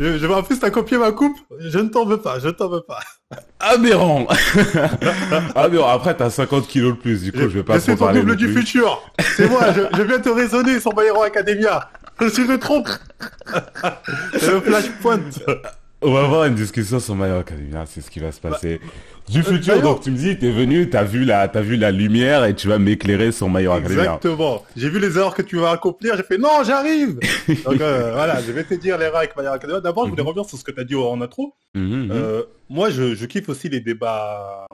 Je, je, en plus, t'as copié ma coupe. Je ne t'en veux pas, je t'en veux pas. Aberrant. Aberrant. Après, t'as 50 kilos de plus, du coup, je, ne vais pas te parler. C'est ton double du futur. C'est moi, je, viens te raisonner sur Bayron Academia. Je suis le trompe. le flashpoint. On va avoir une discussion sur Bayron Academia, c'est ce qui va se passer. Bah, du euh, futur, donc tu me dis, t'es venu, t'as vu la, t'as vu la lumière et tu vas m'éclairer sur Maillot Exactement. J'ai vu les erreurs que tu vas accomplir, j'ai fait non, j'arrive. donc euh, voilà, je vais te dire les erreurs avec D'abord, je voulais mhm. revenir sur ce que tu as dit en intro. Mhm, mhm. Euh, moi, je, kiffe aussi les débats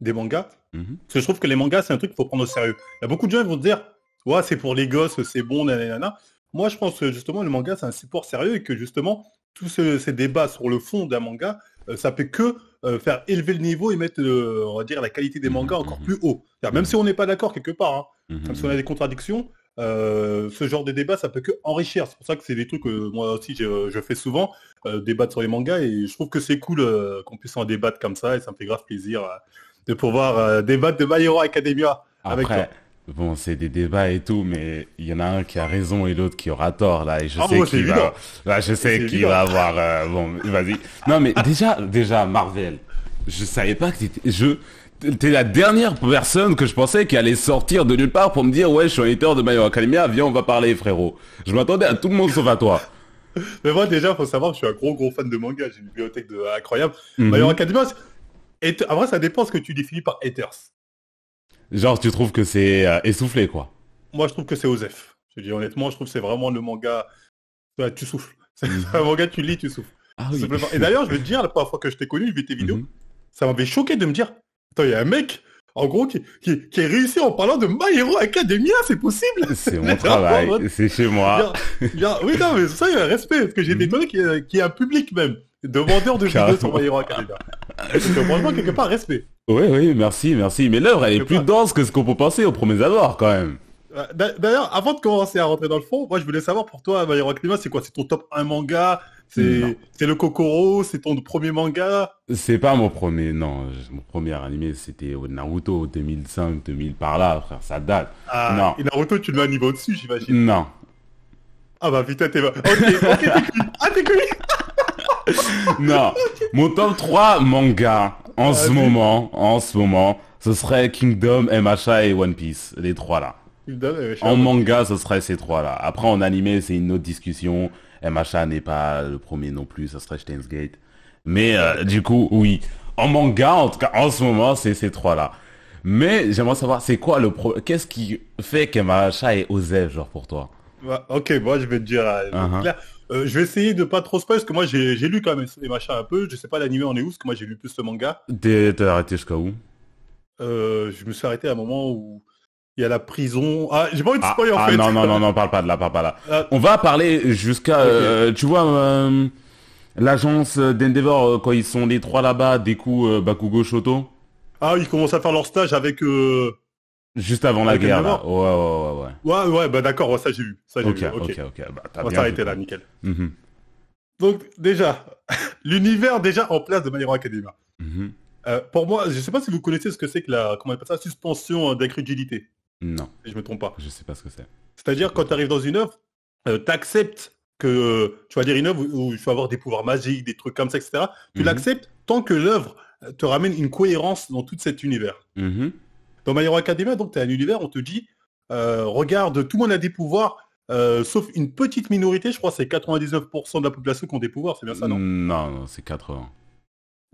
des mangas parce que je trouve que les mangas, c'est un truc qu'il faut prendre au sérieux. Il y a beaucoup de gens qui vont dire, ouais, c'est pour les gosses, c'est bon, nanana. Moi, je pense que justement, le manga, c'est un support sérieux et que justement, tous ces, ces débats sur le fond d'un manga, ça fait que euh, faire élever le niveau et mettre, euh, on va dire, la qualité des mangas mhm, encore mhm. plus haut. Même si on n'est pas d'accord quelque part, hein, mhm, même si on a des contradictions, euh, ce genre de débat, ça peut que enrichir. C'est pour ça que c'est des trucs que moi aussi je, fais souvent, débattre sur les mangas, et je trouve que c'est cool qu'on puisse en débattre comme ça, et ça me fait grave plaisir de pouvoir débattre de My Academia avec toi. Bon, c'est des débats et tout, mais il y en a un qui a raison et l'autre qui aura tort, là. Et je ah sais qu'il va... Là, je sais qu'il va avoir... Euh, bon, vas-y. Non, mais déjà, déjà, Marvel, je savais pas que t'étais... Je... T'es la dernière personne que je pensais qui allait sortir de nulle part pour me dire ouais je suis un hater de My Academia, viens on va parler frérot. Je m'attendais à tout le monde sauf à toi. Mais moi déjà faut savoir que je suis un gros gros fan de manga, j'ai une bibliothèque de... incroyable. Mayor mhm. Academia, et... après ça dépend ce que tu définis par haters. Genre, tu trouves que c'est euh, essoufflé, quoi Moi, je trouve que c'est Osef. Je dis honnêtement, je trouve que c'est vraiment le manga. tu souffles. C'est mhm. un manga, tu lis, tu souffles. Ah Et d'ailleurs, je veux te dire, la première fois que je t'ai connu, j'ai vu tes vidéos, mhm. ça m'avait choqué de me dire Attends, il y a un mec, en gros, qui, qui, est réussi en parlant de My Hero Academia, c'est possible C'est mon travail, c'est chez moi. oui, non, mais ça, il y a un respect, parce que j'ai des qui qui y, a un public même, demandeur de vidéos sur My Hero Academia. franchement, quelque part, respect. Oui, oui, merci, merci. Mais l'œuvre, elle est plus dense que ce qu'on peut penser au premier avoir quand même. Euh, d'ailleurs, avant de commencer à rentrer dans le fond, moi, je voulais savoir pour toi, Valérie Climat, c'est quoi C'est ton top 1 manga C'est le Kokoro C'est ton premier manga C'est pas mon premier, non. Mon premier animé, c'était Naruto, 2005, 2000, par là, frère, ça date. Ah, Et Naruto, tu le mets niveau dessus j'imagine Non. Ah bah vite t'es... Ok, ok, t'es Ah, t'es non, mon top 3 manga en ah, ce moment, en ce moment, ce serait Kingdom, MHA et One Piece, les trois là. en manga, ce serait ces trois là. Après, en animé, c'est une autre discussion. MHA n'est pas le premier non plus, ça serait Steins Gate. Mais euh, du coup, oui. En manga, en tout cas, en ce moment, c'est ces trois là. Mais j'aimerais savoir, c'est quoi le problème Qu'est-ce qui fait masha est osé, genre pour toi bah, Ok, moi je vais te dire, euh, uh-huh. Euh, je vais essayer de pas trop spoiler, parce que moi j'ai lu quand même les machins un peu. Je sais pas l'animé en est où, parce que moi j'ai lu plus ce manga. T'es arrêté jusqu'à où euh, Je me suis arrêté à un moment où il y a la prison. Ah, j'ai pas envie de ah, spoiler en ah, fait. Non, non, non, non, parle pas de là, parle pas là. On va parler jusqu'à, euh, tu vois, l'agence d'Endeavor, quand ils sont les trois là-bas, des coups Bakugo Shoto. Ah, ils commencent à faire leur stage avec... Juste avant la ah, guerre, là. Ouais, ouais, ouais, ouais. Ouais, ouais, bah d'accord, ça j'ai vu. Ça, j'ai vu. ok, ok. On va s'arrêter là, nickel. Mhm. Donc, déjà, l'univers déjà en place de manière Hero mhm. euh, pour moi, je sais pas si vous connaissez ce que c'est que la, comment on appelle ça, suspension euh, d'incrédulité. Non. Si je me trompe pas. Je sais pas ce que c'est. C'est-à-dire quand tu arrives dans une œuvre, euh, tu acceptes que tu vas dire une œuvre où, tu vas avoir des pouvoirs magiques, des trucs comme ça, etc. Tu mhm. l'acceptes tant que l'œuvre te ramène une cohérence dans tout cet univers. Dans My Hero Academia, donc, tu as un univers, on te dit, euh, regarde, tout le monde a des pouvoirs, euh, sauf une petite minorité, je crois, que c'est 99% de la population qui ont des pouvoirs, c'est bien ça, non mm, Non, non, c'est 80.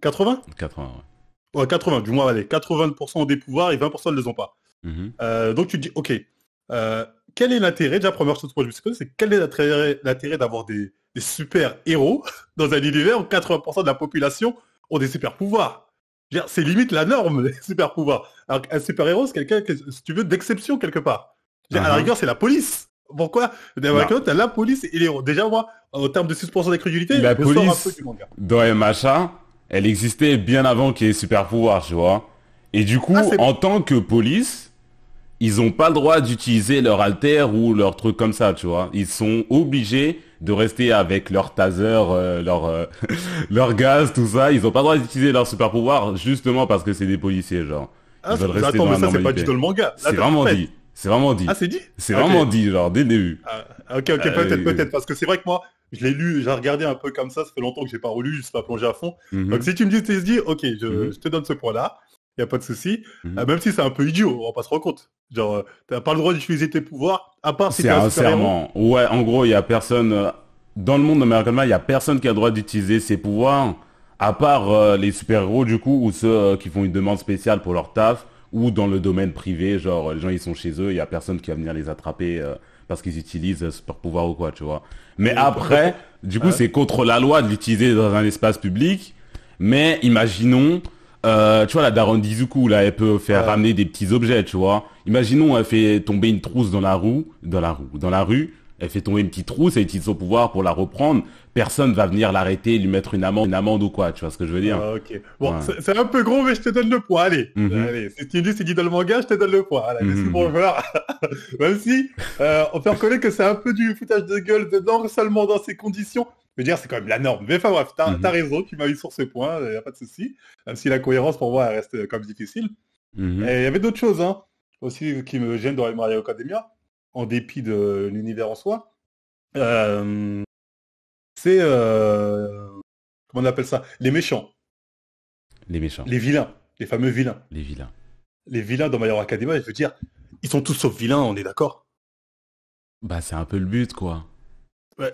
80 80, ouais. ouais. 80, du moins, allez, 80% ont des pouvoirs et 20% ne les ont pas. Mm-hmm. Euh, donc tu te dis, ok, quel est l'intérêt, déjà, première chose que je me suis c'est quel est l'intérêt d'avoir des super héros dans un univers où 80% de la population ont des super pouvoirs c'est limite la norme, les super pouvoirs. Alors, un super héros, c'est quelqu'un, si tu veux, d'exception quelque part. À la uh-huh. rigueur, c'est la police. Pourquoi bah. la police et Déjà, moi, en terme de suspension d'incrédulité, la police un peu du manga. dans MHA, elle existait bien avant qu'il y ait super pouvoir, tu vois. Et du coup, ah, en tant que police, ils n'ont pas le droit d'utiliser leur alter ou leur truc comme ça, tu vois. Ils sont obligés de rester avec leur taser, euh, leur, euh, leur gaz, tout ça. Ils ont pas le droit d'utiliser leur super pouvoir justement parce que c'est des policiers, genre. Ah, rester ça c'est pas du C'est vraiment dit. C'est vraiment dit. Ah, c'est dit C'est vraiment dit, genre, dès début. Ah, ok, ok, peut-être, euh, peut-être. Parce que c'est vrai que moi, je l'ai lu, j'ai regardé un peu comme ça, ça fait longtemps que j'ai pas relu, je suis pas plongé à fond. Mhm. Donc si tu me dis, tu dis, ok, mhm. je te donne ce point-là il pas de souci. Mhm. Ah, même si c'est un peu idiot, on va pas se rendre compte. Genre, euh, t'as pas le droit d'utiliser tes pouvoirs, à part si c'est un serment. Ouais, en gros, il y a personne euh, dans le monde de Marvel, il y a personne qui a le droit d'utiliser ses pouvoirs, à part euh, les super héros du coup ou ceux qui font une demande spéciale pour leur taf ou dans le domaine privé, genre les gens ils sont chez eux, il y a personne qui va venir les attraper parce qu'ils utilisent super pouvoir ou quoi, tu vois. Mais après, du coup, c'est contre la loi de l'utiliser dans un espace public. Mais imaginons euh, tu vois, la daronne d'Izuku, là, elle peut faire ramener des petits objets, tu vois. Imaginons, elle fait tomber une trousse dans la roue, dans la roue, dans la rue. Elle fait tomber une petite trousse elle utilise son pouvoir pour la reprendre. Personne va venir l'arrêter, lui mettre une amende, une amende ou quoi. Tu vois ce que je veux dire ah, Ok. Bon, c'est un peu gros, mais je te donne le poids. Allez, mhm. euh, Si tu dis c'est dit le manga, je te donne le poids. Mhm. Même si euh, on peut reconnaître que c'est un peu du foutage de gueule dedans, seulement dans ces conditions. Je veux dire, c'est quand même la norme. Mais enfin bref, t'as mhm. raison, tu m'as eu sur ce point, il euh, n'y a pas de souci. Même si la cohérence pour moi elle reste quand euh, même difficile. Mhm. Et il y avait d'autres choses hein, aussi qui me gênent dans les Mario Academia, en dépit de l'univers en soi. Euh, c'est comment on appelle ça Les méchants. Les méchants. Les vilains. Les fameux vilains. Les vilains. Les vilains dans Mario Academia, je veux dire, ils sont tous sauf vilains, on est d'accord Bah c'est un peu le but quoi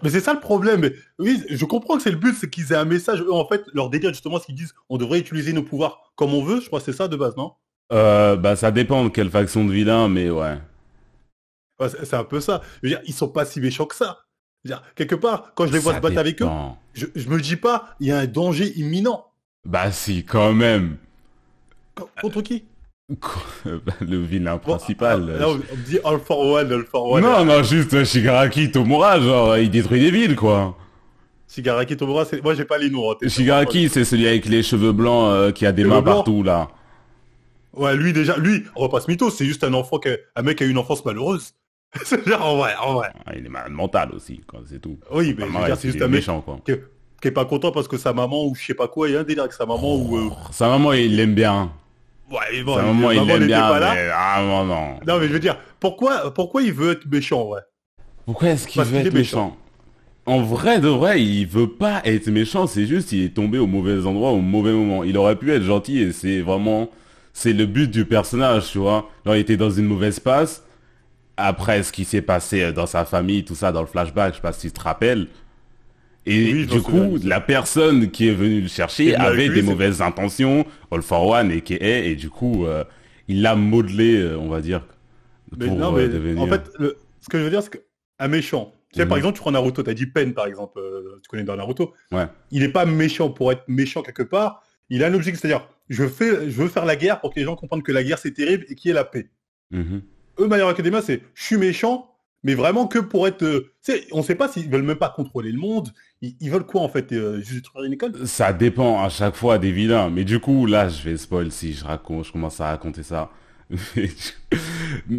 mais c'est ça le problème. Oui, je comprends que c'est le but, c'est qu'ils aient un message. Eux, en fait, leur délire, justement, c'est qu'ils disent, on devrait utiliser nos pouvoirs comme on veut. Je crois que c'est ça de base, non euh, Bah, ça dépend de quelle faction de vilain, mais ouais. c'est un peu ça. ils sont pas si méchants que ça. quelque part, quand je les vois se battre avec eux, je, je me dis pas, il y a un danger imminent. Bah, si, quand même. Contre qui le vilain principal. Ah, on dit all for one, all one. Non, non, juste Shigaraki Tomura, genre, il détruit des villes, quoi. Shigaraki Tomura, c'est... moi j'ai pas les noms. Shigaraki, c'est celui avec les cheveux blancs euh, qui a des mains partout, là. Ouais, lui déjà, lui, on va pas se c'est juste un enfant, un mec qui a eu une enfance malheureuse. c'est genre, en vrai, en vrai. Ah, il est malade mental aussi, quoi, c'est tout. Oui, mais c'est juste un méchant, quoi. Qui... est pas content parce que sa maman ou je sais pas quoi, il y a un délire avec sa maman ou... Euh, oh, sa maman, il l'aime bien. Ouais, bon, un moment, il est bien, ah, non, non. mais je veux dire, pourquoi, pourquoi il veut être méchant, ouais Pourquoi est-ce qu'il veut être méchant, en vrai de vrai, il veut pas être méchant, c'est juste il est tombé au mauvais endroit au mauvais moment. Il aurait pu être gentil et c'est vraiment c'est le but du personnage, tu vois. Genre il était dans une mauvaise passe après ce qui s'est passé euh, dans sa famille, tout ça dans le flashback, je sais pas si tu te rappelles, et du coup, la personne qui est venue le chercher avait des mauvaises intentions, All for One et est et du coup, euh, il l'a modelé, euh, on va dire. Mais non, euh, mais en fait, ce que je veux dire, c'est qu'un méchant, tu sais, par mhm. exemple, tu prends Naruto, tu as dit Pen, par exemple, tu connais dans Naruto. Ouais. Il n'est pas méchant pour être méchant quelque part, il a un objectif, c'est-à-dire, je, fais, je veux faire la guerre pour que les gens comprennent que la guerre, c'est terrible et qu'il y ait la paix. Mhm. Eux, manière Academia, c'est je suis méchant, mais vraiment que pour être. Euh, on ne sait pas s'ils veulent même pas contrôler le monde, ils, veulent quoi en fait euh, Juste une école Ça dépend à chaque fois des vilains. Mais du coup, là, je vais spoil si je raconte, je commence à raconter ça.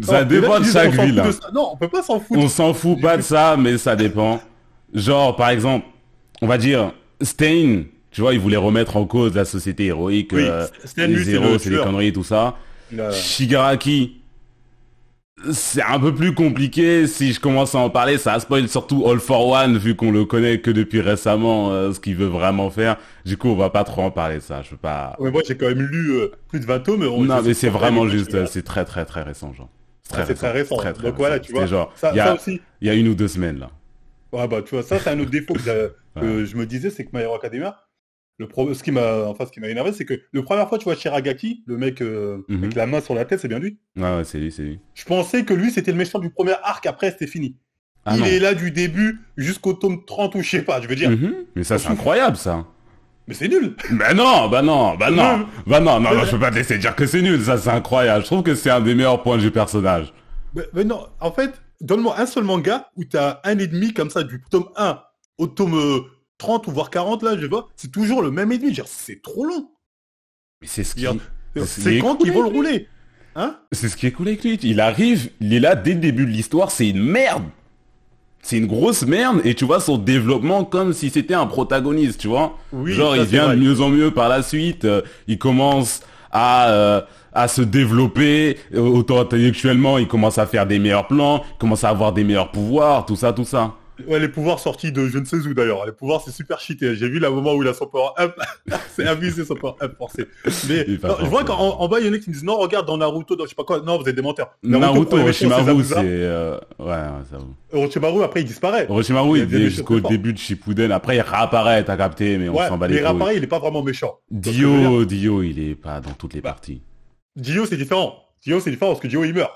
ça dépend de chaque ville. Non, on peut pas s'en foutre. On s'en fout pas de ça, mais ça dépend. Genre, par exemple, on va dire Stain, Tu vois, il voulait remettre en cause la société héroïque, oui, euh, les héros, c'est des conneries, tout ça. Shigaraki, c'est un peu plus compliqué si je commence à en parler. Ça spoil surtout All for One vu qu'on le connaît que depuis récemment, euh, ce qu'il veut vraiment faire. Du coup, on va pas trop en parler. Ça, je veux pas. moi, j'ai quand même lu euh, plus de 20 tomes. Mais non, mais c'est vraiment juste, euh, c'est très très très récent, genre. C'est très, ah, récent. Très Très, Donc voilà, tu vois. Genre, ça, aussi. Il y a une ou deux semaines là. Ouais, ah, bah tu vois, ça c'est un autre défaut que, que, je me disais, c'est que My Hero Academia, le ce qui m'a ce qui m'a énervé, c'est que la première fois, tu vois Shiragaki, le mec euh, mhm. avec la main sur la tête, c'est bien lui. Ah ouais, c'est lui, c'est lui. Je pensais que lui, c'était le méchant du premier arc, après, c'était fini. Ah il est là du début jusqu'au tome 30 ou je sais pas, je veux dire. Mhm. Mais ça, c'est incroyable, ça. Mais c'est nul Bah non, bah non, bah non, bah non, non, je peux pas te laisser dire que c'est nul, ça c'est incroyable, je trouve que c'est un des meilleurs points du personnage. Mais, non, en fait, donne-moi un seul manga où tu as un et demi comme ça du tome 1 au tome euh, 30 ou voire 40 là, je vois, c'est toujours le même ennemi. C'est trop long. Mais c'est ce qui... C'est quand qu'ils vont le rouler hein C'est ce qui est cool avec lui. Il arrive, il est là dès le début de l'histoire, c'est une merde c'est une grosse merde et tu vois son développement comme si c'était un protagoniste, tu vois. Oui, Genre il vient de mieux en mieux par la suite, euh, il commence à, euh, à se développer euh, autant intellectuellement, il commence à faire des meilleurs plans, commence à avoir des meilleurs pouvoirs, tout ça, tout ça. Ouais, les pouvoirs sortis de je ne sais où d'ailleurs. Les pouvoirs, c'est super cheaté. J'ai vu le moment où il a son power up. c'est abusé son power up forcé. Mais je vois qu'en en bas, il y en a qui me disent non, regarde dans Naruto, dans je sais pas quoi. Non, vous êtes des menteurs. Naruto, Naruto c'est. Hein. Euh, ouais, ça va. Orochimaru, après, il disparaît. Orochimaru, il, est jusqu'au début de Shippuden. Après, il réapparaît, t'as capté, mais on s'en bat les couilles. Il réapparaît, il est pas vraiment méchant. Dio, Dio, il est pas dans toutes les bah, parties. Dio, c'est différent. Dio, c'est différent parce que Dio, il meurt.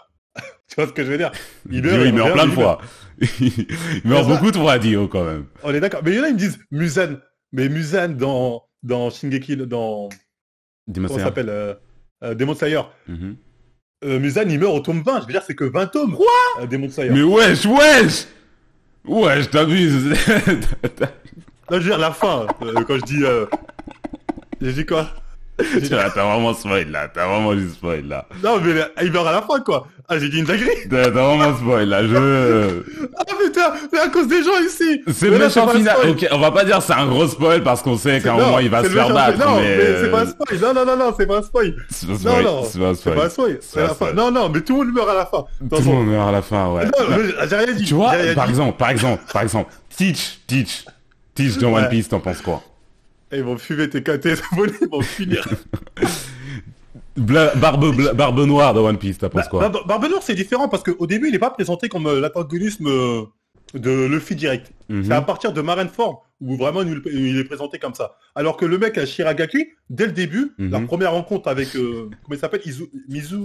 Tu vois ce que je veux dire Il meurt, plein de fois. il meurt beaucoup de fois, Dio, quand même. On est d'accord. Mais il y en a, ils me disent Muzan, Mais Muzan dans, dans Shingeki, dans... Demon Comment s'appelle euh, euh, Demon Slayer. Mhm. Euh, il meurt au tome 20. Je veux dire, c'est que 20 tomes. Quoi euh, Demon Slayer. Mais wesh, wesh Wesh, t'abuses. non, je veux dire, la fin. quand je dis... J'ai dit quoi T'as vraiment spoil là, t'as vraiment du spoil là. Non mais il meurt à la fin quoi. Ah j'ai dit une dinguerie. T'as vraiment spoil là, je... ah putain, c'est à cause des gens ici. C'est le méchant final. Ok, on va pas dire c'est un gros spoil parce qu'on sait qu'à un moment il va se faire battre. Non, mais, c'est pas un spoil. Non, non, non, non, c'est pas un spoil. C'est pas un spoil. Non, c'est pas un spoil. Non, non, mais tout le monde meurt à la fin. Tout le monde meurt à la fin, ouais. Non, j'ai rien dit. Tu vois, par exemple, par exemple, par exemple, Teach, Teach, Teach dans One Piece, t'en penses quoi ils vont fumer tes catés, ils vont finir. barbe, noire de One Piece, t'as ce bah, quoi Barbe, noire c'est différent parce qu'au début il est pas présenté comme euh, l'antagonisme euh, de Luffy direct. Mhm. C'est à partir de Marineford où vraiment il est présenté comme ça. Alors que le mec à Shiragaki, dès le début, mhm. la première rencontre avec euh, comment il s'appelle Mizu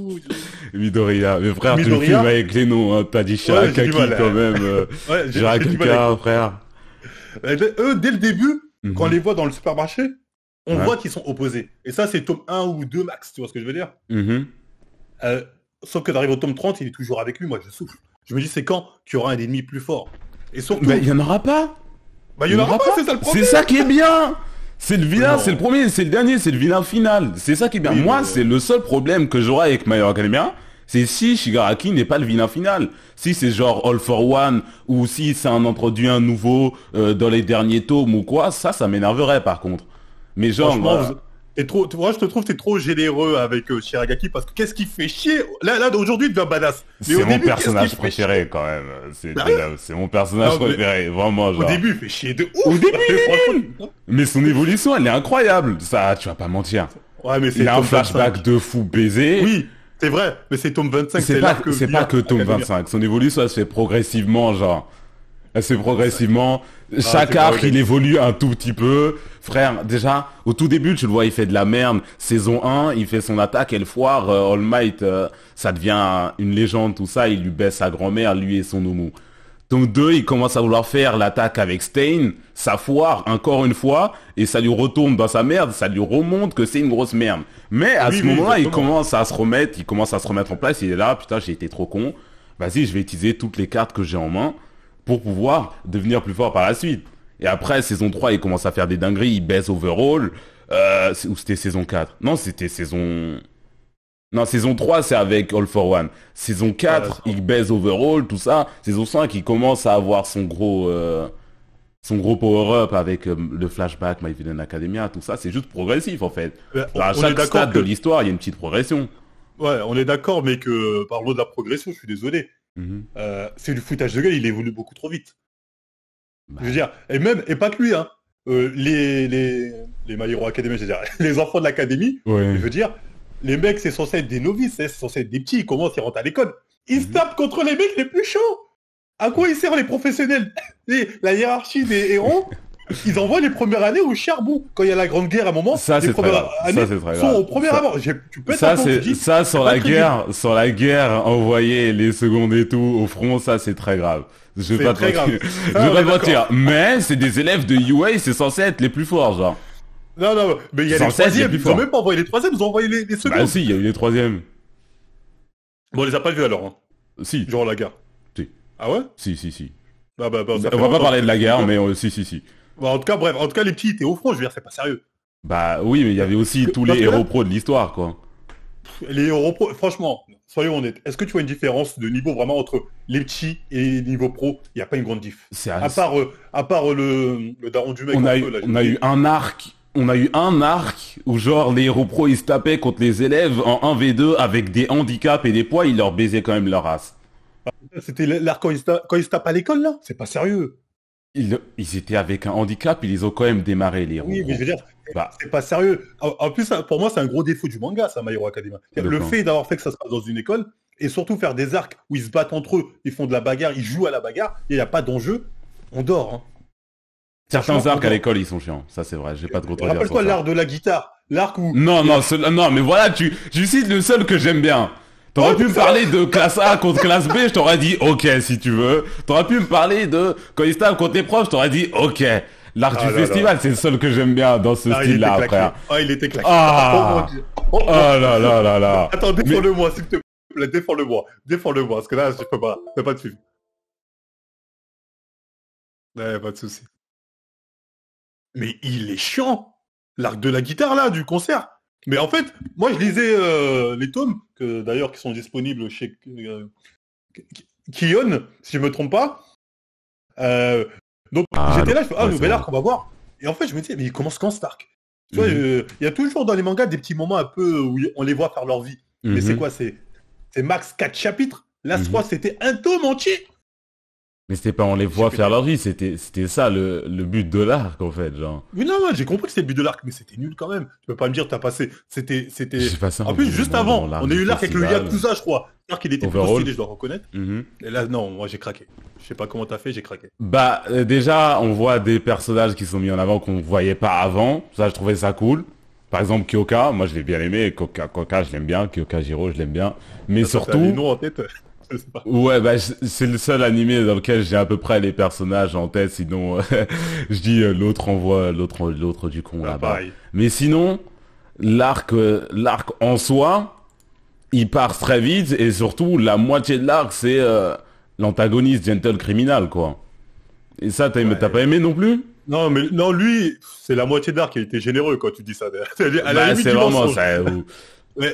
Midoriya. Mais frère, tu me filmes avec les noms. Hein. T'as dit Shiragaki quand même. ouais, Shiragaki, frère. Eh ben, eux dès le début quand on mhm. les voit dans le supermarché, on voit qu'ils sont opposés. Et ça, c'est tome 1 ou 2 max, tu vois ce que je veux dire mhm. euh, Sauf que d'arriver au tome 30, il est toujours avec lui, moi je souffle. Je me dis, c'est quand tu auras un ennemi plus fort Et Mais bah, il n'y en aura pas bah, il en, aura pas, c'est ça le problème C'est ça qui est bien c'est le vilain, c'est le premier, c'est le dernier, c'est le vilain final. C'est ça qui est bien. Moi, c'est le seul problème que j'aurai avec My Hero Academia, c'est si Shigaraki n'est pas le vilain final. Si c'est genre All for One ou si c'est un introduit un nouveau euh, dans les derniers tomes ou quoi, ça, ça m'énerverait par contre. Mais genre... Euh, trop, moi je te trouve t'es trop généreux avec euh, Shigaraki parce que qu'est-ce qui fait chier là là aujourd'hui il devient badass. C'est mon personnage préféré quand même. C'est mon personnage préféré vraiment Au début il fait chier de ouf. Au début mais son évolution elle est incroyable ça tu vas pas mentir. Ouais mais a un flashback de fou baiser. Oui. C'est vrai, mais c'est tome 25. C'est pas, que c'est pas que tome 25. Son évolution, elle se fait progressivement, genre. Elle se fait progressivement. Ah, Chaque arc, il évolue un tout petit peu. Frère, déjà, au tout début, tu le vois, il fait de la merde. Saison 1, il fait son attaque, elle foire. Euh, All Might, euh, ça devient une légende, tout ça. Il lui baisse sa grand-mère, lui et son homo. Donc deux, il commence à vouloir faire l'attaque avec Stain, ça foire encore une fois, et ça lui retourne dans sa merde, ça lui remonte que c'est une grosse merde. Mais à ce moment-là, il commence à se remettre, il commence à se remettre en place, il est là, putain j'ai été trop con, vas-y je vais utiliser toutes les cartes que j'ai en main pour pouvoir devenir plus fort par la suite. Et après, saison 3, il commence à faire des dingueries, il baisse overall, euh, ou c'était saison 4 Non, c'était saison... Non, saison 3, c'est avec All for One. Saison 4, il baise Overall, tout ça. Saison 5, il commence à avoir son gros, euh, son gros power-up avec euh, le flashback, My Villain Academia, tout ça. C'est juste progressif, en fait. à chaque stade de l'histoire, il y a une petite progression. Ouais, on est d'accord, mais que parlons de la progression, je suis désolé. Mhm. Euh, c'est du foutage de gueule, il évolue beaucoup trop vite. Bah. Je veux dire, et même, et pas que lui, hein. les, les, les My Hero Academia, je veux dire, les enfants de l'académie, je veux dire, les mecs, c'est censé être des novices, c'est censé être des petits, ils commencent, ils rentrent à l'école. Ils mhm. se tapent contre les mecs les plus chauds. À quoi ils servent les professionnels La hiérarchie des héros, ils envoient les premières années au charbon. Quand il y a la grande guerre à un moment, ça, les premières très années ça, très sont grave. au ça, ça, ça sans la guerre, la guerre, envoyer les secondes et tout au front, ça c'est très grave. Je vais pas Je vais Mais c'est des élèves de UA, c'est censé être les plus forts, genre. Non, non, mais il y a les troisièmes. Ils ont même pas envoyé les troisièmes, ils ont envoyé les, les secondes. Ah si, il y a eu les troisièmes. Bon, on les a pas vus alors. Hein. Si. Genre la guerre. Si. Ah ouais Si, si, si. Bah, bah, bah on va pas parler de la guerre, mais euh, si, si, si. Bah, en tout cas, bref, en tout cas, les petits étaient au front, je veux dire, c'est pas sérieux. Bah oui, mais il y avait aussi tous les héros pros de l'histoire, quoi. Les héros pros, franchement, soyons honnêtes, est-ce que tu vois une différence de niveau vraiment entre les petits et les niveaux pro Il n'y a pas une grande diff. Euh, à part, à part le, daron du mec. peu, là, on a eu un arc on a eu un arc où genre les héros pro ils se tapaient contre les élèves en 1v2 avec des handicaps et des poids, ils leur baisaient quand même leur race. C'était l'arc quand, ils se tapent à l'école là C'est pas sérieux. Ils, étaient avec un handicap, ils ont quand même démarré les héros. Oui, je veux dire, bah. c'est pas sérieux. En, plus, pour moi, c'est un gros défaut du manga, ça, My Hero Le fait d'avoir fait que ça se passe dans une école, et surtout faire des arcs où ils se battent entre eux, ils font de la bagarre, ils jouent à la bagarre, il n'y a pas d'enjeu, on dort. Hein. Certains arcs à l'école, ils sont chiants. Ça, c'est vrai. J'ai pas de contredire. Rappelle-toi l'art de la guitare. L'arc ou... Non, non, non, mais voilà, tu, cite le seul que j'aime bien. T'aurais oh, pu me parler de classe A contre classe B, je t'aurais dit ok si tu veux. T'aurais pu me parler de quand ils contre les profs, je t'aurais dit ok. L'art ah du festival, c'est le seul que j'aime bien dans ce ah, style-là après. Ah, il était claqué. Ah, oh, oh, oh. Ah là là là là. Attends, défends-le-moi, s'il te plaît. Défends-le-moi. Défends-le-moi, parce que là, je peux pas, je pas de suivi. Ouais, pas de souci mais il est chiant. L'arc de la guitare, là, du concert. Mais en fait, moi, je lisais euh, les tomes, que d'ailleurs, qui sont disponibles chez euh, Kion, si je me trompe pas. Euh, donc, ah, j'étais là, je fais, ah, nouvel arc, on va voir. Et en fait, je me disais, mais il commence quand Stark. Tu mhm. il y a toujours dans les mangas des petits moments un peu où on les voit faire leur vie. Mais c'est mhm. quoi C'est max 4 chapitres. Là, ce mhm. c'était un tome entier. Mais c'était pas on les voit faire leur vie, c'était c'était ça le, but de l'arc en fait, genre. Oui non, j'ai compris que c'était le but de l'arc, mais c'était nul quand même. Tu peux pas me dire t'as passé, c'était c'était. En plus juste avant, on a eu l'arc avec le Yakuza je crois. L'arc il était plus Postulé, je dois reconnaître. Et là non, moi j'ai craqué. Je sais pas comment t'as fait, j'ai craqué. Bah euh, déjà on voit des personnages qui sont mis en avant qu'on voyait pas avant. Ça je trouvais ça cool. Par exemple Kyoka, moi je l'ai bien aimé. Koka, Koka je l'aime bien. Kyoka Jiro je l'aime bien. Mais surtout. Ouais, bah, c'est le seul animé dans lequel j'ai à peu près les personnages en tête, sinon euh, je dis euh, l'autre envoie l'autre l'autre du con ah, là-bas. Mais sinon, l'arc euh, l'arc en soi, il part très vite et surtout la moitié de l'arc c'est l'antagoniste gentle criminal quoi. Et ça t'as pas aimé non plus Non mais non lui c'est la moitié de l'arc il était généreux quand tu dis ça. Bah, c'est vraiment ça.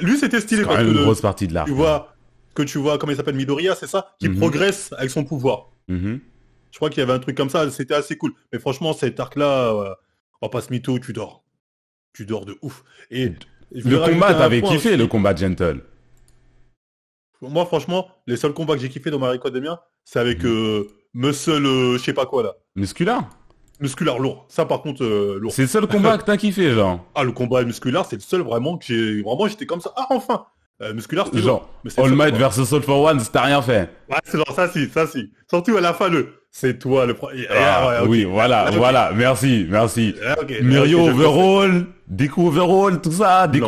lui c'était stylé quoi. une grosse partie de l'arc. Tu hein que tu vois, comment il s'appelle, Midoriya, c'est ça, qui mhm. progresse avec son pouvoir. Mhm. Je crois qu'il y avait un truc comme ça, c'était assez cool. Mais franchement, cet arc-là, euh, on oh, passe mytho, tu dors. Tu dors de ouf. Et le combat, t'avais kiffé le combat Gentle. Moi, franchement, les seuls combats que j'ai kiffé dans Marie Miens, c'est avec mhm. euh, Muscle, euh, je sais pas quoi là. Musculaire Musculaire lourd. Ça, par contre, euh, lourd. C'est le seul combat que t'as kiffé, genre. Ah, le combat musculaire, c'est le seul vraiment que j'ai. Vraiment, j'étais comme ça. Ah, enfin euh, musculaire. C'était genre, genre All Might versus All for One, t'as rien fait. Ouais, c'est genre ça si, ça si. Surtout à la fin le. C'est toi le premier. Ah, ouais, Oui, voilà, ah, voilà. Merci, merci. Ah, okay. Mirio overall, coups overhaul, tout ça. des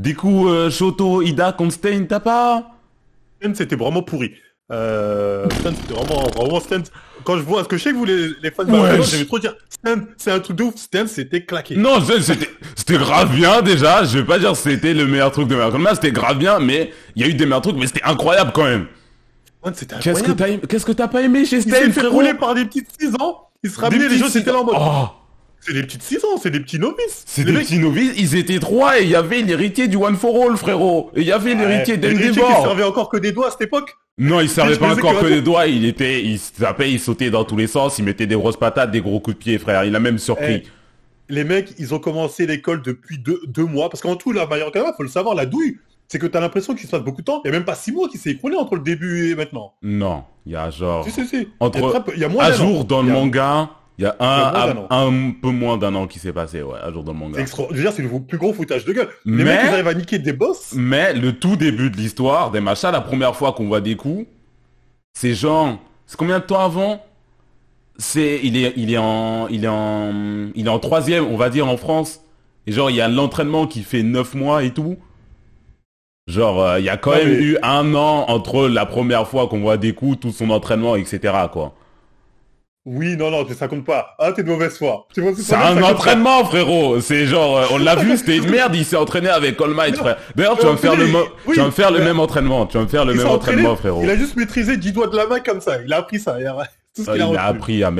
Deku euh, Shoto, Ida, Constein, t'as pas C'était vraiment pourri. Euh, c'était vraiment, vraiment stunt quand je vois, ce que je sais que vous, les, les fans de Barcelone, j'ai trop dire, c'est un truc de ouf, Stan c'était claqué. Non, c'était, grave bien, déjà, je vais pas dire c'était le meilleur truc de là, c'était grave bien, mais il y a eu des meilleurs trucs, mais c'était incroyable quand même. Qu'est-ce que t'as, que pas aimé chez Stan Il s'est fait rouler par des petites 6 ans, hein. il se ramenait, les jeux, c'était en mode. Oh. C'est des petites ans, c'est des petits novices. C'est des petits novices, ils étaient trois et il y avait l'héritier du One for All, frérot. Et il y avait l'héritier d'Endeavor. Il servait encore que des doigts à cette époque. Non, il servait pas encore que des doigts, il était, il tapait, il sautait dans tous les sens, il mettait des grosses patates, des gros coups de pied, frère. Il a même surpris. Eh, les mecs, ils ont commencé l'école depuis deux, mois. Parce qu'en tout, la faut le savoir, la douille, c'est que t'as l'impression qu'il se passe beaucoup de temps. Il n'y a même pas six mois qui s'est écroulé entre le début et maintenant. Non, il y a genre. Si, si, si. Entre... Il y a, un jour dans le manga, il y a un, un, peu moins d'un an qui s'est passé, ouais, à jour dans le manga. Je c'est le plus gros foutage de gueule. Mais... Les mecs, à niquer des boss. Mais le tout début de l'histoire, des machins, la première fois qu'on voit des coups, c'est genre, c'est combien de temps avant C'est, il est, il est en, il est en, il est en troisième, on va dire en France. Et genre, il y a l'entraînement qui fait neuf mois et tout. Genre, euh, il y a quand même eu un an entre la première fois qu'on voit des coups, tout son entraînement, etc. quoi. Oui, non, non, ça compte pas. Ah, t'es de mauvaise foi. C'est un entraînement, frérot. C'est genre, euh, on l'a vu, c'était une merde. Il s'est entraîné avec All Might, frère. D'ailleurs, tu vas me faire le, même entraînement. Tu vas me faire le même entraînement, frérot. Il a juste maîtrisé 10 doigts de la main comme ça. Il a appris ça. Il ah, a, il, a, appris à,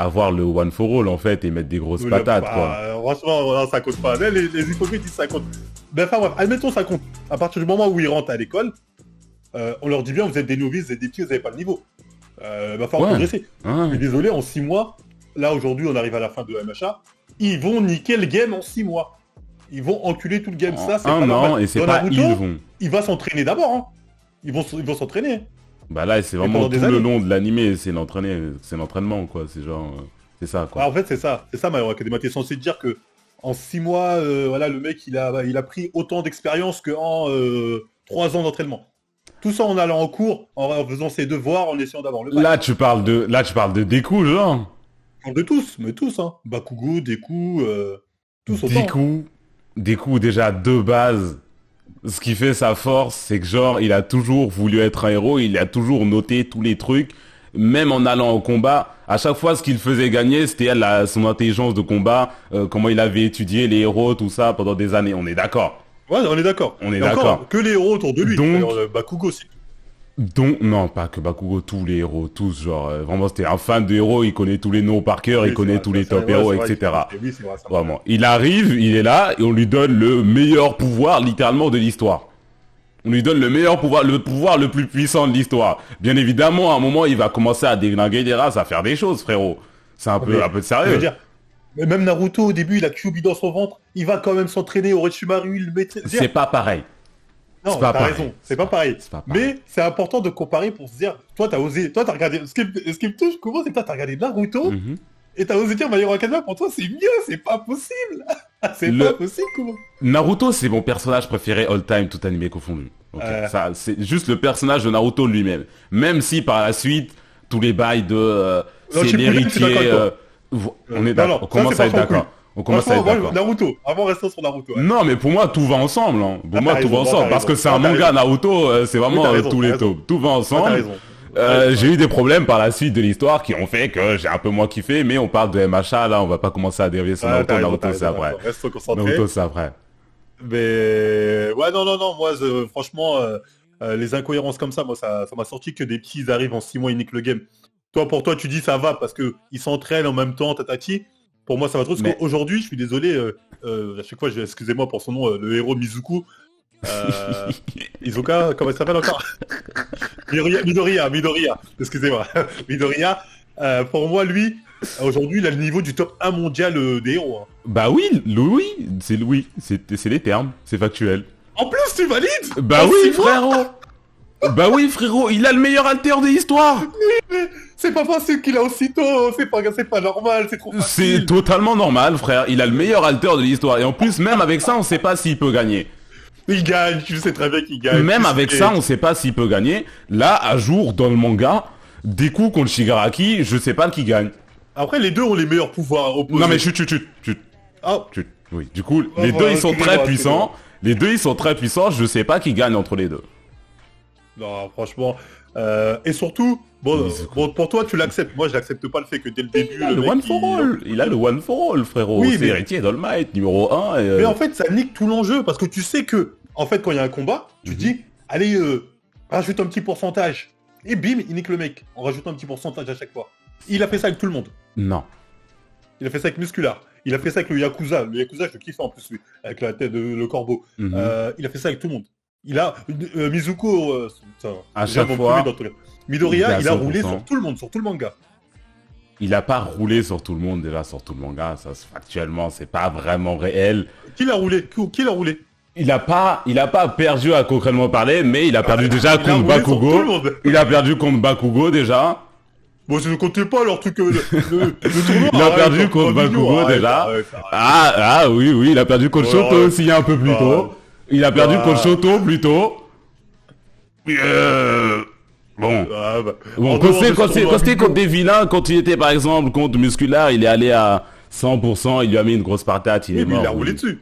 avoir le one for all en fait et mettre des grosses patates bah, quoi. Euh, franchement, ça compte pas. les, les hypocrites, ça compte. Ben, enfin bref, admettons ça compte. À partir du moment où ils rentrent à l'école, euh, on leur dit bien, vous êtes des novices, vous êtes des petits, vous n'avez pas le niveau. Euh, va falloir progresser. je Mais désolé, en 6 mois, là aujourd'hui on arrive à la fin de MHA, ils vont niquer le game en 6 mois. Ils vont enculer tout le game. ça, c'est an, ah et c'est pas ils vont. Il va s'entraîner d'abord. Hein. Ils vont vont s'entraîner. Bah là, c'est vraiment tout le long de l'animé, c'est l'entraîner c'est l'entraînement quoi. C'est genre, euh, c'est ça quoi. Ah, en fait, c'est ça, c'est ça Mario Academy T'es censé dire que en 6 mois, euh, voilà, le mec il a il a pris autant d'expérience que en 3 ans d'entraînement tout ça en allant en cours, en, faisant ses devoirs, en essayant d'avoir le bac. Là, tu parles de, là, tu parles de Deku, genre. De tous, mais tous, hein. Bakugo, Deku, euh, tous autant. Deku, déjà de base, ce qui fait sa force, c'est que genre, il a toujours voulu être un héros, il a toujours noté tous les trucs, même en allant au combat. À chaque fois, ce qu'il faisait gagner, c'était son intelligence de combat, euh, comment il avait étudié les héros, tout ça, pendant des années. On est d'accord. Ouais, on est d'accord. On est d'accord. Que les héros autour de lui. Donc, euh, Bakugo, c'est donc, non, pas que Bakugo, tous les héros, tous, genre, euh, vraiment, c'était un fan de héros, il connaît tous les noms par cœur, il connaît tous les top héros, etc. vraiment. Il arrive, il est là, et on lui donne le meilleur pouvoir, littéralement, de l'histoire. On lui donne le meilleur pouvoir, le pouvoir le plus puissant de l'histoire. Bien évidemment, à un moment, il va commencer à déglinguer des races, à faire des choses, frérot. C'est un ah, peu, un peu sérieux. Mais même Naruto, au début, il a Kyubi dans son ventre, il va quand même s'entraîner au Maru il met C'est pas pareil. Non, t'as raison, c'est pas, pareil. Mais c'est important de comparer pour se dire, toi t'as osé, toi t'as regardé, ce qui, me, ce touche, comment c'est que toi t'as regardé Naruto, et mhm. tu et t'as osé dire My Hero pour toi c'est mieux, c'est pas possible. c'est pas possible, comment Naruto, c'est mon personnage préféré all time, tout animé confondu. c'est juste le personnage de Naruto lui-même. Même si par la suite, tous les bails de... Euh, c'est l'héritier... On euh, est d'accord. On commence à être d'accord. On commence à être d'accord. Naruto, avant restons sur Naruto. Hein. Non, mais pour moi, tout va ensemble. Hein. Pour ah, moi, tout va ensemble. Parce que c'est un ah, manga, Naruto, euh, c'est vraiment euh, tous les tomes Tout va ah, ensemble. j'ai eu des problèmes par la suite de l'histoire qui ont fait que j'ai un peu moins kiffé, mais on parle de MHA, là, on va pas commencer à dériver sur Naruto, Naruto c'est après. Naruto c'est vrai Mais ouais, non, non, non, moi, franchement, les incohérences comme ça, moi, ça m'a sorti que des petits arrivent en 6 mois et niquent le game. Toi, pour toi, tu dis ça va parce ils s'entraînent en même temps, tatati. Pour moi, ça va trop. Parce qu'aujourd'hui, je suis désolé, euh, euh à chaque fois, excusez-moi pour son nom, euh, le héros Mizuku. Euh, Izuka, comment ça s'appelle encore Midoriya, Midoriya, excusez-moi. Midoriya, pour moi, lui, Aujourd'hui, il a le niveau du top 1 mondial des héros. Hein. Bah oui, Louis, c'est Louis, c'est les termes, c'est factuel. En plus, tu valides Bah oui, frérot Bah oui, frérot, il a le meilleur alter de l'histoire c'est pas facile qu'il a aussitôt, c'est pas, c'est pas normal, c'est trop facile. C'est totalement normal, frère. Il a le meilleur alter de l'histoire. Et en plus, même avec ça, on sait pas s'il peut gagner. Il gagne, tu sais très bien qu'il gagne. Même avec ça, on sait pas s'il peut gagner. Là, à jour, dans le manga, des coups contre Shigaraki, je sais pas qui gagne. Après, les deux ont les meilleurs pouvoirs opposés. Non mais chut, chut, chut, chut. Oh. Oui, du coup, ah, les deux, ils sont très puissants. Les deux, ils sont très puissants. Je sais pas qui gagne entre les deux. Non, franchement, euh, et surtout, bon, pour toi, tu l'acceptes. Moi, je n'accepte pas le fait que dès le début... Il a le, one for all Il a le one for all, frérot. c'est héritier d'all might, numéro 1. Et euh, Mais en fait, ça nique tout l'enjeu, parce que tu sais que, en fait, quand il y a un combat, tu mhm. dis, allez, euh, rajoute un petit pourcentage. Et bim, il nique le mec. en rajoute un petit pourcentage à chaque fois. Il a fait ça avec tout le monde. Non. Il a fait ça avec Muscular. Il a fait ça avec le Yakuza. Le Yakuza, je le kiffe en plus, lui, avec la tête de le corbeau. Mhm. il a fait ça avec tout le monde. Il a euh, Mizuko, euh, chaque fois, Midoriya, il a, roulé sur tout le monde, sur tout le manga. Il a pas roulé sur tout le monde déjà sur tout le manga, ça factuellement c'est pas vraiment réel. Qui l'a roulé Qui l'a roulé il a pas, pas perdu à concrètement parler, mais il a perdu ah, déjà contre Bakugo. Il a perdu contre Bakugo déjà. Bon, je ne comptais pas leur truc. Euh, le, le, Il a perdu contre Bakugo déjà. Ah, ah oui, oui, il a perdu contre Shoto aussi un peu plus tôt. Il a perdu contre ah. Soto plutôt. Euh, bon. quand contre des vilains, quand il était par exemple contre Muscular, il est allé à 100%, il lui a mis une grosse patate, il est mort. il a roulé dessus.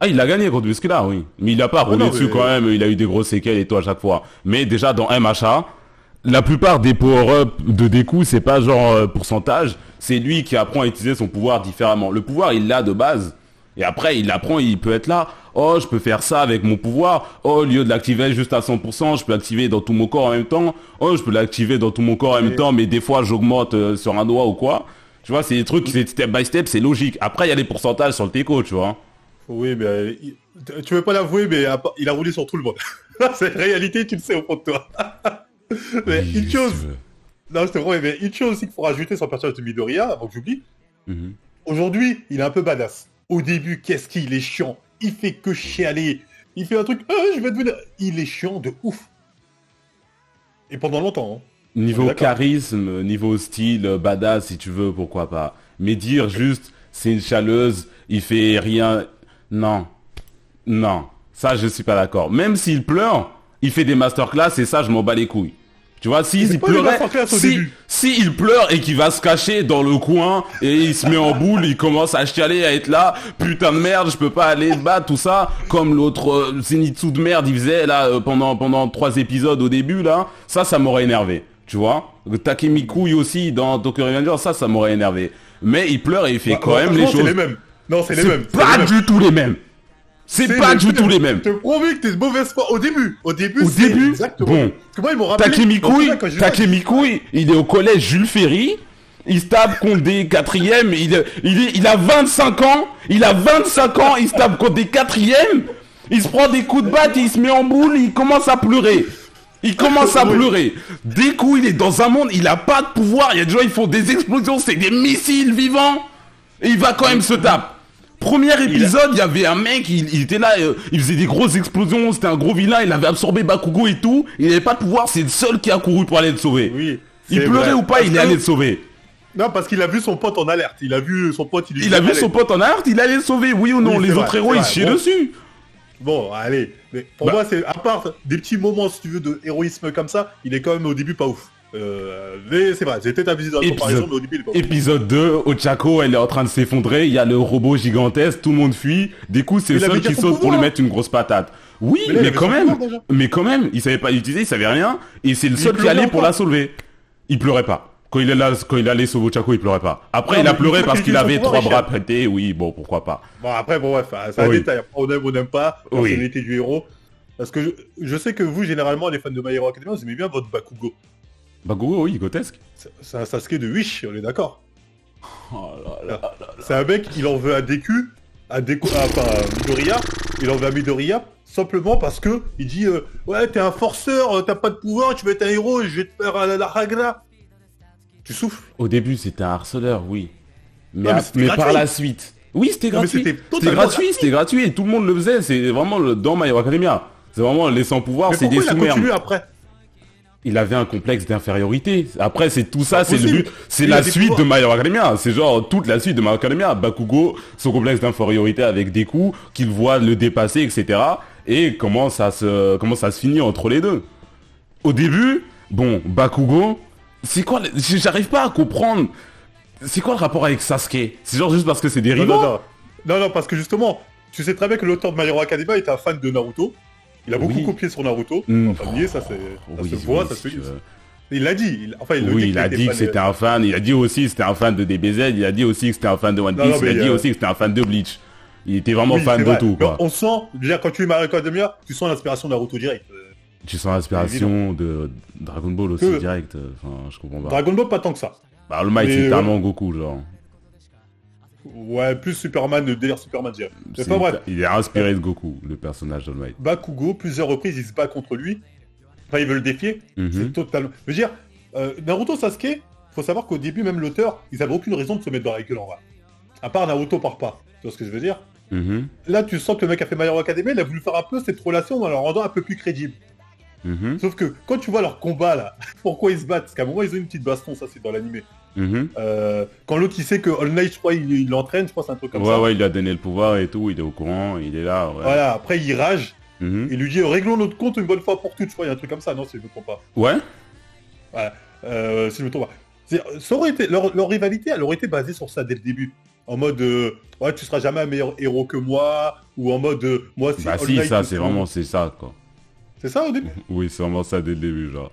Ah, il a gagné contre Muscular, oui. Mais il a pas ah roulé dessus quand même, il a eu des grosses séquelles et tout à chaque fois. Mais déjà dans MHA, la plupart des power ups de Deku, c'est pas genre euh, pourcentage, c'est lui qui apprend à utiliser son pouvoir différemment. Le pouvoir, il l'a de base, et après, il l'apprend, il peut être là. Oh, je peux faire ça avec mon pouvoir. Oh, au lieu de l'activer juste à 100%, je peux l'activer dans tout mon corps en même temps. Oh, je peux l'activer dans tout mon corps en même temps, mais des fois, j'augmente euh, sur un doigt ou quoi. Tu vois, c'est des trucs, c'est step by step, c'est logique. Après, il y a les pourcentages sur le teco, tu vois. Oui, mais euh, tu veux pas l'avouer, mais il a roulé sur tout le monde. c'est réalité, tu le sais au fond de toi. mais une chose... Non, je te promets, mais une chose aussi qu'il faut rajouter sur le personnage de Midoriya, avant que j'oublie. Mhm. Aujourd'hui, il est un peu badass. Au début, qu'est-ce qu'il est chiant. Il fait que chialer. Il fait un truc, ah, je vais devenir... Il est chiant de ouf. Et pendant longtemps. Hein. Niveau charisme, niveau style, euh, badass si tu veux, pourquoi pas. Mais dire juste, c'est une chaleuse, il fait rien. Non. Non. Ça, je suis pas d'accord. Même s'il pleure, il fait des masterclass et ça, je m'en bats les couilles. Tu vois, s'il si pleurait, si, il pleure et qu'il va se cacher dans le coin et il se met en boule, il commence à chialer, à être là, putain de merde, je peux pas aller là-bas, tout ça, comme l'autre euh, Zenitsu de merde, il faisait là euh, pendant, pendant trois épisodes au début, là, ça, ça m'aurait énervé, tu vois. Takemiku aussi dans Tokyo Revengers, ça, ça m'aurait énervé. Mais il pleure et il fait bah, quand bah, même les choses. Les mêmes. Non, c'est les mêmes. Pas du tout les mêmes. C'est pas du tout les mêmes. Je te promets que t'es de mauvaise foi au début. Au début, au début exactement. Bon. il est au collège Jules Ferry. Il se tape contre des quatrièmes. Il, il, a 25 ans. Il a 25 ans. Il se tape contre des quatrièmes. Il se prend des coups de batte. Il se met en boule. Il commence à pleurer. Il commence à pleurer. Dès coups, il est dans un monde. Il a pas de pouvoir. Il y a des gens, ils font des explosions. C'est des missiles vivants. Et il va quand même se taper premier épisode, il y avait un mec, il, était là, euh, il faisait des grosses explosions, c'était un gros vilain, il avait absorbé Bakugo et tout, il n'avait pas de pouvoir, c'est le seul qui a couru pour aller le sauver. il pleurait ou pas, il est allé le sauver. Non, parce qu'il a vu son pote en alerte, il a vu son pote, il, il a vu son pote en alerte, il allait le sauver, oui ou non, les autres héros ils chiaient dessus. Bon, allez, mais pour bah. moi, c'est à part des petits moments, si tu veux, de héroïsme comme ça, il est quand même au début pas ouf. Euh, mais c'est vrai, j'étais amusé dans la comparaison, mais au début, Épisode 2, Ochako, elle est en train de s'effondrer, il y a le robot gigantesque, tout le monde fuit. Des coups, c'est le seul qui saute pour lui mettre une grosse patate. Oui, mais, quand même, mais quand même, il savait pas l'utiliser, il savait rien, et c'est le seul qui allait pour la sauver. Il pleurait pas. Quand il, là, il allait sauver Ochako, il pleurait pas. Après, il a pleuré parce qu'il avait trois bras prêtés, oui, bon, pourquoi pas. Bon, après, bon, bref, c'est un détail. On aime, on n'aime pas, Personnalité du héros. Parce que je, sais que vous, généralement, les fans de My Hero vous aimez bien votre Bakugo. Bakugou, oui, gotesque. C'est un Sasuke de Wish, on est d'accord. Oh c'est un mec, il en veut à Décu, à Deku, à, Midoriya, il en veut à Midoriya, simplement parce que il dit euh, Ouais, t'es un forceur, euh, t'as pas de pouvoir, tu veux être un héros, je vais te faire à la ragra. Tu souffles. Au début, c'était un harceleur, oui. Mais, par la suite. Oui, c'était gratuit. C'était gratuit, c'était gratuit, tout le monde le faisait. C'est vraiment dans My Hero Academia. C'est vraiment les sans pouvoir, c'est des sous-merdes. après il avait un complexe d'infériorité. Après, c'est tout ça, c'est le but, c'est la suite de My Hero Academia. C'est genre toute la suite de My Hero Academia. Bakugo, son complexe d'infériorité avec des coups, qu'il voit le dépasser, etc. Et comment ça se, comment ça se finit entre les deux. Au début, bon, Bakugo, c'est quoi, j'arrive pas à comprendre. C'est quoi le rapport avec Sasuke C'est genre juste parce que c'est des non non, parce que justement, tu sais très bien que l'auteur de My Hero Academia un fan de Naruto. Il a beaucoup copié sur Naruto. Hmm. ça, c'est. Oh, se voit, ça se... il l'a dit. Enfin, il oui, dit il, a dit que c'était un fan. Il a dit aussi que c'était un fan de DBZ. Il a dit aussi que c'était un fan de One Piece. il a dit euh, aussi que c'était un fan de Bleach. Il était vraiment fan de tout. Quoi. On sent, déjà, quand tu es Mario Academia, tu sens l'inspiration de Naruto direct. Tu sens l'inspiration de Dragon Ball aussi direct. Enfin, je comprends pas. Dragon Ball, pas tant que ça. Bah, le Mike, c'est tellement euh, Goku, genre. Ouais, plus Superman, le délire Superman, je C'est pas vrai Il est inspiré de Goku, le personnage d'All Might. Bakugo, plusieurs reprises, il se bat contre lui. Enfin, il veut le défier. Mhm. C'est totalement... Je veux dire, euh, Naruto Sasuke, faut savoir qu'au début, même l'auteur, ils avaient aucune raison de se mettre dans la gueule en vrai. À part Naruto part pas. Tu vois ce que je veux dire mhm. Là, tu sens que le mec a fait My Academy, il a voulu faire un peu cette relation en leur rendant un peu plus crédible. Mhm. Sauf que quand tu vois leur combat là, pourquoi ils se battent Parce qu'à un moment ils ont une petite baston, ça c'est dans l'animé. Mhm. Euh, quand l'autre il sait que All Night, je crois, il l'entraîne, je pense, un truc comme ça. Ouais, ouais, il a donné le pouvoir et tout, il est au courant, il est là. Voilà, après il rage, mhm. il lui dit euh, réglons notre compte une bonne fois pour toutes, je crois, il y a un truc comme ça, non, si je me trompe pas. Ouais. Voilà, euh, si je me trompe pas. Ça aurait été, leur, rivalité, elle aurait été basée sur ça dès le début. En mode, ouais, tu seras jamais un meilleur héros que moi, ou en mode, moi, bah c'est. Bah si, ça, c'est vraiment, c'est ça, quoi. C'est ça au début Oui, c'est vraiment ça dès le début, genre.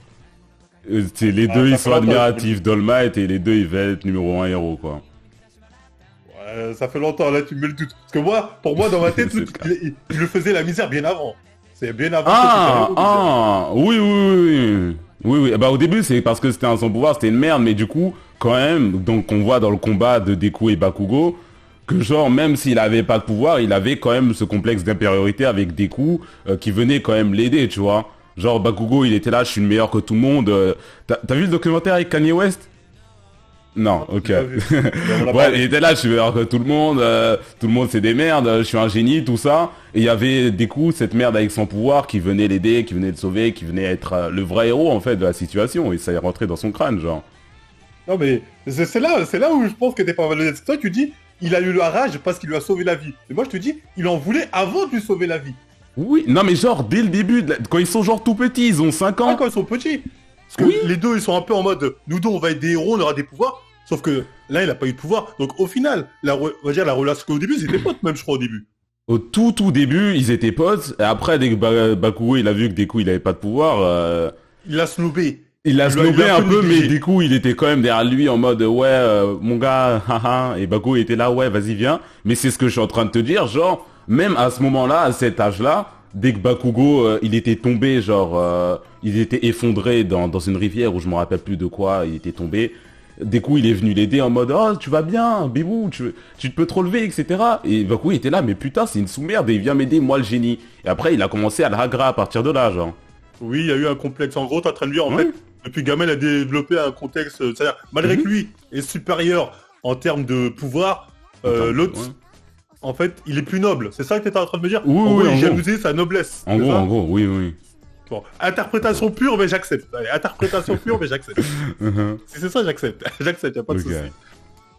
Euh, les ah, deux, ils sont admiratifs. Dolmite et les deux, ils veulent être numéro un héros, quoi. Ouais, ça fait longtemps, là, tu me le doute. Parce que moi, pour moi, dans ma tête, je le faisais la misère bien avant. C'est bien avant. Ah, ah, oui, oui, oui. Oui, oui. Bah, au début, c'est parce que c'était un son pouvoir, c'était une merde, mais du coup, quand même, donc on voit dans le combat de Deku et Bakugo, que genre même s'il avait pas de pouvoir, il avait quand même ce complexe d'impériorité avec Deku euh, qui venait quand même l'aider, tu vois. Genre Bakugo, il était là, je suis le meilleur que tout le monde. Euh, t'as vu le documentaire avec Kanye West non, ok. ouais, il était là, je suis meilleur que tout le monde, euh, tout le monde c'est des merdes, je suis un génie, tout ça. Et il y avait des coups, cette merde avec son pouvoir qui venait l'aider, qui venait le sauver, qui venait être euh, le vrai héros en fait de la situation. Et ça est rentré dans son crâne, genre. Non mais c'est là, c'est là où je pense que t'es pas valorisé. Toi tu dis, il a eu le rage parce qu'il lui a sauvé la vie. Et moi je te dis, il en voulait avant de lui sauver la vie. Oui, non mais genre dès le début, quand ils sont genre tout petits, ils ont 5 ans. Ah, quand ils sont petits Parce que les deux ils sont un peu en mode nous deux on va être des héros, on aura des pouvoirs. Sauf que là il a pas eu de pouvoir. Donc au final, la on va dire la relation au début étaient potes même je crois au début. Au tout tout début ils étaient potes. Et après dès que Bakugo il a vu que des coups il avait pas de pouvoir. Euh, il l'a snobé. Il l'a snobé un peu, mais du coup, il était quand même derrière lui en mode ouais, euh, mon gars, haha, et Baku était là, ouais, vas-y viens. Mais c'est ce que je suis en train de te dire, genre, même à ce moment-là, à cet âge-là, dès que Bakugo, euh, il était tombé, genre, euh, il était effondré dans, une rivière où je me rappelle plus de quoi, il était tombé. Dès qu'il il est venu l'aider en mode Oh, tu vas bien, bibou, tu, tu peux te relever, etc. Et Bakugo il était là, mais putain, c'est une sous-merde, et il vient m'aider, moi le génie. Et après, il a commencé à le à partir de là, genre. Oui, il y a eu un complexe. En gros, es en train de dire, en fait, depuis gamel a développé un contexte, euh, c'est-à-dire, malgré mhm. que lui est supérieur en termes de pouvoir, l'autre, en fait, il est plus noble. C'est ça que tu étais en train de me dire Oui, oui, sa noblesse. En gros, en gros, oui, oui. interprétation pure, mais j'accepte. interprétation pure, mais j'accepte. Uh-huh. c'est ça, j'accepte. j'accepte, y'a pas de soucis.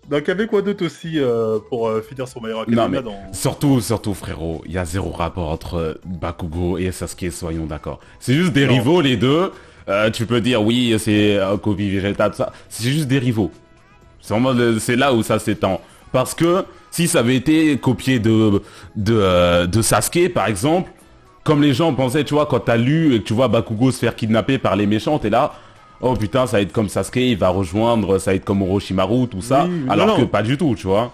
Donc, avec quoi d'autre aussi euh, pour euh, finir son meilleur Academia dans... Surtout, surtout, frérot, il y a zéro rapport entre Bakugo et Sasuke, soyons d'accord. C'est juste des rivaux, les deux. Euh, tu peux dire, oui, c'est Kobe Vegeta, tout ça. C'est juste des rivaux. C'est là où ça s'étend. Parce que si ça avait été copié de, euh, de, Sasuke, par exemple, comme les gens pensaient, tu vois, quand t'as lu et que tu vois Bakugo se faire kidnapper par les méchants, t'es là, oh putain, ça va être comme Sasuke, il va rejoindre, ça va être comme Orochimaru, tout ça, alors que pas du tout, tu vois.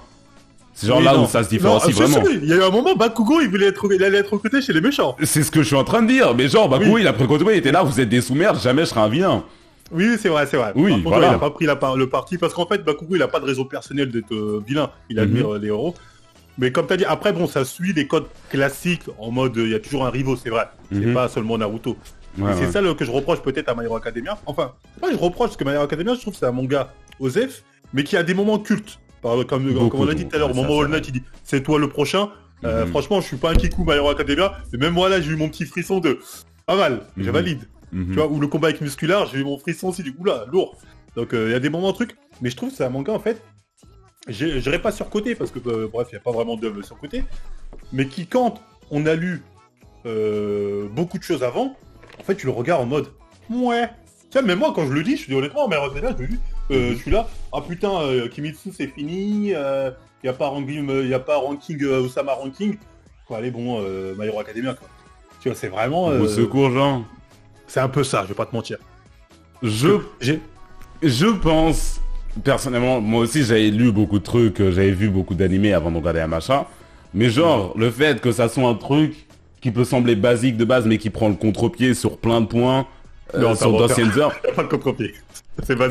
C'est genre là où ça se différencie vraiment. Il y a eu un moment, Bakugo, il voulait être, allait être recruté chez les méchants. C'est ce que je suis en train de dire, mais genre, Bakugo, il a pris préconisé, il était là, vous êtes des sous-merdes, jamais je serai un vilain. Oui, c'est vrai, c'est vrai. Oui, il a pas pris le parti parce qu'en fait, Bakugou, il a pas de réseau personnel d'être euh, vilain. Il admire mhm. euh, les héros. Mais comme tu as dit, après, bon, ça suit les codes classiques en mode il y a toujours un rivaux, c'est vrai. C'est mhm. pas seulement Naruto. c'est ça que je reproche peut-être à My Hero Academia. Enfin, pas je reproche parce que My Hero Academia, je trouve c'est un manga Osef, mais qui a des moments cultes. Par, comme, on l'a dit tout à l'heure, au moment où Night, il dit c'est toi le prochain. Euh, mhm. franchement, je suis pas un kikou My Hero Academia. mais même moi, là, j'ai eu mon petit frisson de pas mal, je valide. Tu vois, ou le combat avec Muscular, j'ai eu mon frisson aussi du coup là, lourd. Donc euh, il y a des moments trucs. Mais je trouve que c'est un manga en fait. je J'irai pas surcoté parce que euh, bref, il n'y a pas vraiment de surcoté. Mais qui quand on a lu euh, beaucoup de choses avant, en fait tu le regardes en mode Ouais. Tu sais, même moi quand je le dis, je dis honnêtement, mais je me dis, mhm. je suis là, ah putain, Kimitsu c'est fini, il a pas ranking, y a pas ranking Osama ranking. Quoi, allez bon, My Hero Academia quoi. Tu vois, c'est vraiment. Au secours, Jean. C'est un peu ça, je vais pas te mentir. Je, je pense, personnellement, moi aussi j'avais lu beaucoup de trucs, euh, j'avais vu beaucoup d'animés avant de regarder un machin. Mais genre, le fait que ça soit un truc qui peut sembler basique de base, mais qui prend le contre-pied sur plein de points, euh, heures.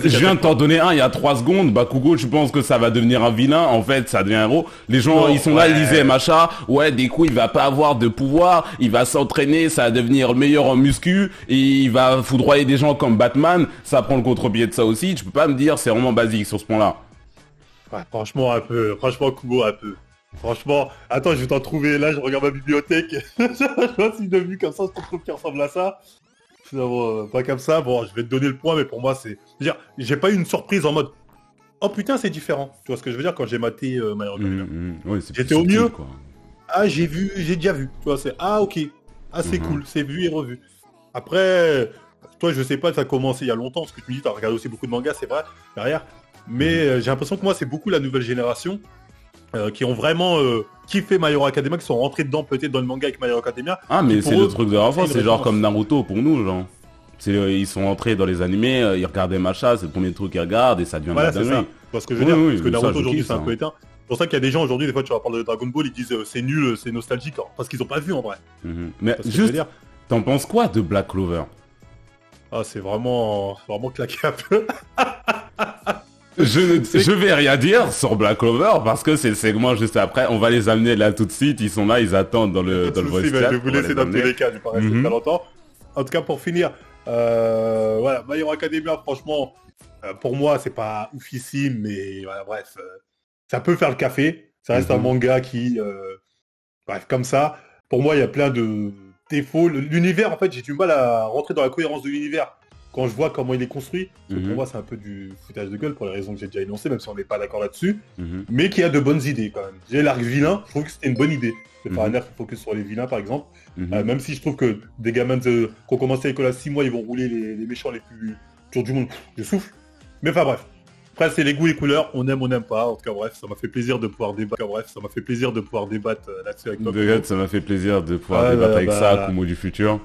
Je viens de t'en donner un il y a 3 secondes. Bakugo, je pense que ça va devenir un vilain. En fait, ça devient un héros. Les gens, ils sont là, ils disaient, machin, ouais, des coups, il va pas avoir de pouvoir. Il va s'entraîner, ça va devenir le meilleur en muscu. Et il va foudroyer des gens comme Batman. Ça prend le contre-pied de ça aussi. Tu peux pas me dire, c'est vraiment basique sur ce point-là. franchement, un peu. Franchement, Kugo, un peu. Franchement, attends, je vais t'en trouver. Là, je regarde ma bibliothèque. je vois si vu comme ça, je trouve qui ressemble à ça. Euh, pas comme ça. Bon, je vais te donner le point, mais pour moi, c'est. dire, j'ai pas eu une surprise en mode. Oh putain, c'est différent. Tu vois ce que je veux dire quand j'ai maté euh, mm, mm, J'étais au mieux. Quoi. Ah, j'ai vu, j'ai déjà vu. Tu vois, c'est ah ok. Ah c'est mm-hmm. cool, c'est vu et revu. Après, toi, je sais pas, ça a commencé il y a longtemps. Parce que tu me dis, t'as regardé aussi beaucoup de mangas, c'est vrai derrière. Mais mm. euh, j'ai l'impression que moi, c'est beaucoup la nouvelle génération qui ont vraiment kiffé My Hero Academia, qui sont rentrés dedans peut-être dans le manga avec My Hero Academia. Ah, mais c'est le truc de la c'est genre comme Naruto pour nous, genre. C'est ils sont rentrés dans les animés, euh, ils regardaient Macha, c'est le premier truc qu'ils regardent et ça devient voilà, Parce que je veux Naruto aujourd'hui c'est un peu éteint. C'est pour ça qu'il y a des gens aujourd'hui, des fois tu vas parler de Dragon Ball, ils disent euh, c'est nul, euh, c'est nostalgique, parce qu'ils ont pas vu en vrai. -hmm. Mais dire juste, t'en penses quoi de Black Clover Ah c'est vraiment, vraiment claqué un peu. je, je vais rien dire sur Black Clover parce que c'est le segment juste après. On va les amener là tout de suite. Ils sont là, ils attendent dans le, dans le Je vous laisser dans tous les cas, je pas mhm. longtemps. En tout cas, pour finir, euh, voilà, hein, franchement, euh, pour moi, c'est pas oufissime, mais bref, euh, ça peut faire le café. Ça reste un mhm. manga qui, euh, bref, comme ça. Pour moi, il y a plein de défauts. L'univers, en fait, j'ai du mal à rentrer dans la cohérence de l'univers quand je vois comment il est construit, pour mhm. moi c'est un peu du foutage de gueule pour les raisons que j'ai déjà énoncées, même si on n'est pas d'accord là-dessus, mhm. mais qui a de bonnes idées quand même. J'ai l'arc vilain, je trouve que c'était une bonne idée C'est pas mhm. un arc focus sur les vilains par exemple, euh, même si je trouve que des gamins qui ont commencé à l'école à 6 mois, ils vont rouler les, méchants les plus tours du monde, je souffle. Mais enfin bref. Après c'est les goûts et couleurs, on aime, ou on n'aime pas. En tout cas bref, ça m'a fait plaisir de pouvoir débattre. Bref, ça m'a fait plaisir de pouvoir débattre euh, là-dessus avec toi. ça m'a fait plaisir de pouvoir ah débattre avec ça, Kumo du futur.